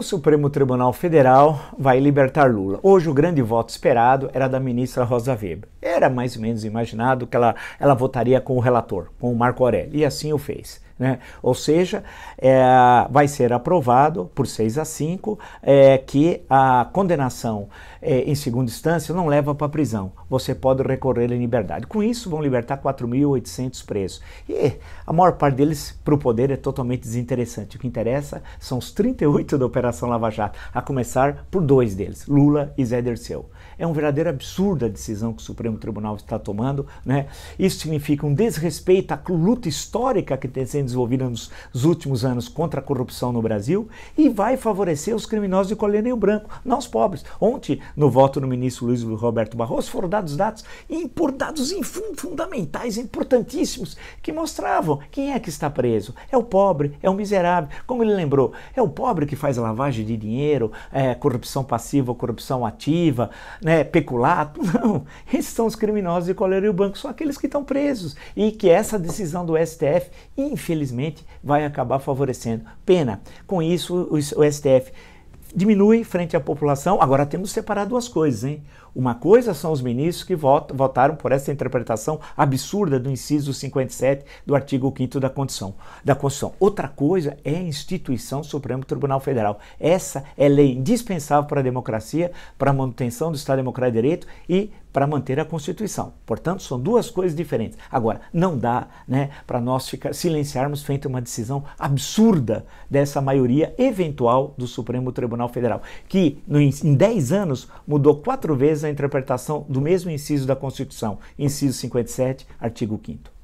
O Supremo Tribunal Federal vai libertar Lula. Hoje o grande voto esperado era da ministra Rosa Weber. Era mais ou menos imaginado que ela, ela votaria com o relator, com o Marco Aurélio, e assim o fez. Né? Ou seja, é, vai ser aprovado por 6 a 5 é, que a condenação é, em segunda instância não leva para a prisão. Você pode recorrer em liberdade. Com isso, vão libertar 4.800 presos. E a maior parte deles para o poder é totalmente desinteressante. O que interessa são os 38 da Operação Lava Jato, a começar por dois deles, Lula e Zé Dirceu. É um verdadeiro absurda a decisão que o Supremo Tribunal está tomando. Né? Isso significa um desrespeito à luta histórica que tem sendo desenvolvida nos, últimos anos contra a corrupção no Brasil e vai favorecer os criminosos de colher branco, nós pobres. Ontem, no voto no ministro Luiz Roberto Barroso, foram dados dados, dados fundamentais, importantíssimos, que mostravam quem é que está preso. É o pobre, é o miserável. Como ele lembrou, é o pobre que faz lavagem de dinheiro, é, corrupção passiva, corrupção ativa, né, peculato. Não, esses são os criminosos de colher branco, são aqueles que estão presos e que essa decisão do STF, infelizmente, infelizmente, vai acabar favorecendo. Pena. Com isso, o STF diminui frente à população. Agora temos que separar duas coisas, hein? Uma coisa são os ministros que votaram por essa interpretação absurda do inciso 57 do artigo 5 da Constituição, da Constituição. Outra coisa é a instituição Supremo Tribunal Federal. Essa é lei indispensável para a democracia, para a manutenção do Estado Democrático de Direito e para manter a Constituição. Portanto, são duas coisas diferentes. Agora, não dá né, para nós ficar, silenciarmos frente a uma decisão absurda dessa maioria eventual do Supremo Tribunal Federal, que em 10 anos mudou quatro vezes a interpretação do mesmo inciso da Constituição, inciso 57, artigo 5.